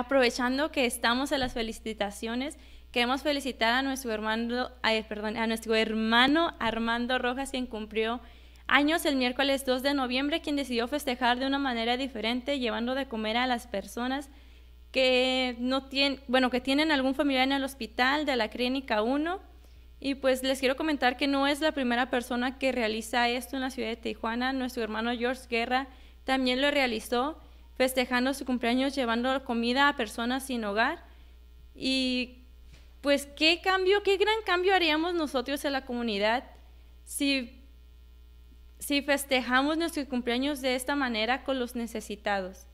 aprovechando que estamos en las felicitaciones, queremos felicitar a nuestro hermano, perdón, a nuestro hermano Armando Rojas, quien cumplió años el miércoles 2 de noviembre, quien decidió festejar de una manera diferente, llevando de comer a las personas que no tienen, bueno, que tienen algún familiar en el hospital de la clínica 1. Y pues les quiero comentar que no es la primera persona que realiza esto en la ciudad de Tijuana. Nuestro hermano George Guerra también lo realizó festejando su cumpleaños, llevando comida a personas sin hogar. Y pues qué cambio, qué gran cambio haríamos nosotros en la comunidad si, si festejamos nuestros cumpleaños de esta manera con los necesitados.